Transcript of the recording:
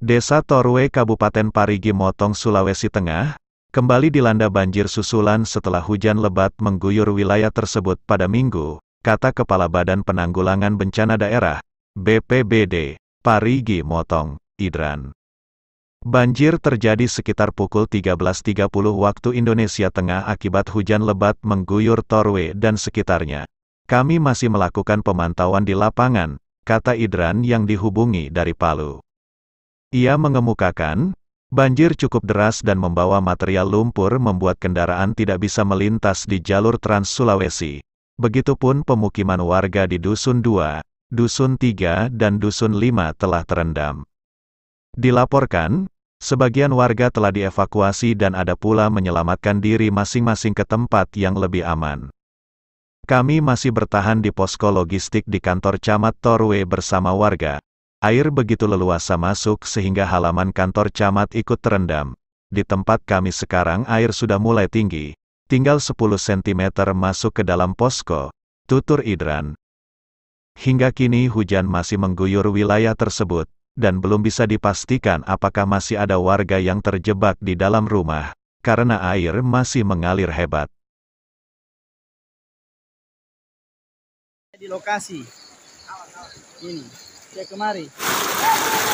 Desa Torwe Kabupaten Parigi Motong Sulawesi Tengah, kembali dilanda banjir susulan setelah hujan lebat mengguyur wilayah tersebut pada minggu, kata Kepala Badan Penanggulangan Bencana Daerah, BPBD, Parigi Motong, Idran. Banjir terjadi sekitar pukul 13.30 waktu Indonesia Tengah akibat hujan lebat mengguyur Torwe dan sekitarnya. Kami masih melakukan pemantauan di lapangan, kata Idran yang dihubungi dari Palu. Ia mengemukakan, banjir cukup deras dan membawa material lumpur membuat kendaraan tidak bisa melintas di jalur Trans Sulawesi. Begitupun pemukiman warga di Dusun 2, Dusun 3 dan Dusun 5 telah terendam. Dilaporkan, sebagian warga telah dievakuasi dan ada pula menyelamatkan diri masing-masing ke tempat yang lebih aman. Kami masih bertahan di posko logistik di kantor camat Torwe bersama warga, Air begitu leluasa masuk sehingga halaman kantor camat ikut terendam. Di tempat kami sekarang air sudah mulai tinggi, tinggal 10 cm masuk ke dalam posko, tutur Idran. Hingga kini hujan masih mengguyur wilayah tersebut, dan belum bisa dipastikan apakah masih ada warga yang terjebak di dalam rumah, karena air masih mengalir hebat. Di lokasi, ini. Cek kemari.